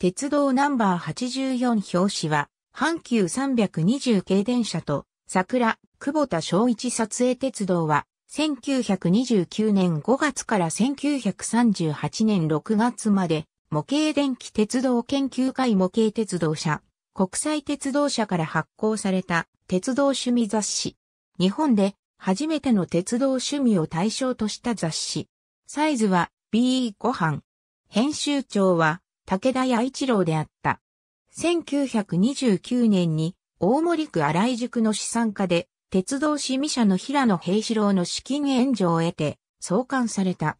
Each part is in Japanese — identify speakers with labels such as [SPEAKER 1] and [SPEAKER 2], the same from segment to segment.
[SPEAKER 1] 鉄道ナンバー84表紙は、阪急320系電車と、桜、久保田昭一撮影鉄道は、1929年5月から1938年6月まで、模型電気鉄道研究会模型鉄道社、国際鉄道社から発行された鉄道趣味雑誌。日本で初めての鉄道趣味を対象とした雑誌。サイズは B ご飯。編集長は武田屋一郎であった。1929年に大森区新井宿の資産家で、鉄道市民社の平野平四郎の資金援助を得て、創刊された。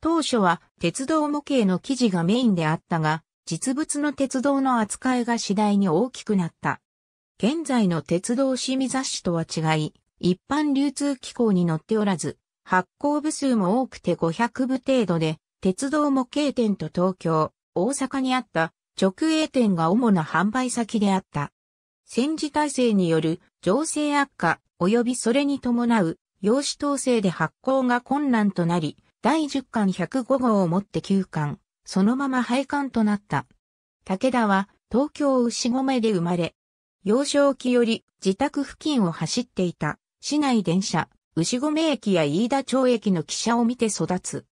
[SPEAKER 1] 当初は鉄道模型の記事がメインであったが、実物の鉄道の扱いが次第に大きくなった。現在の鉄道市民雑誌とは違い、一般流通機構に載っておらず、発行部数も多くて500部程度で、鉄道模型店と東京、大阪にあった直営店が主な販売先であった。戦時体制による情勢悪化及びそれに伴う養子統制で発行が困難となり、第10巻105号をもって休巻、そのまま廃刊となった。武田は東京牛込で生まれ、幼少期より自宅付近を走っていた市内電車、牛込駅や飯田町駅の汽車を見て育つ。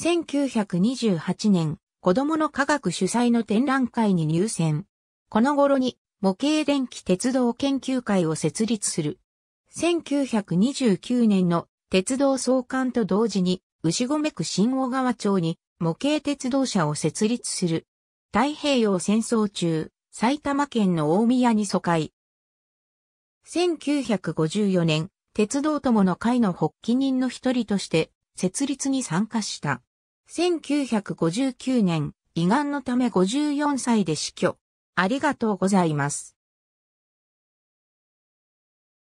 [SPEAKER 1] 1928年、子供の科学主催の展覧会に入選。この頃に模型電気鉄道研究会を設立する。1929年の鉄道創刊と同時に牛込区新大川町に模型鉄道社を設立する。太平洋戦争中、埼玉県の大宮に疎開。1954年、鉄道友の会の発起人の一人として設立に参加した。1959年、胃がんのため54歳で死去。ありがとうございます。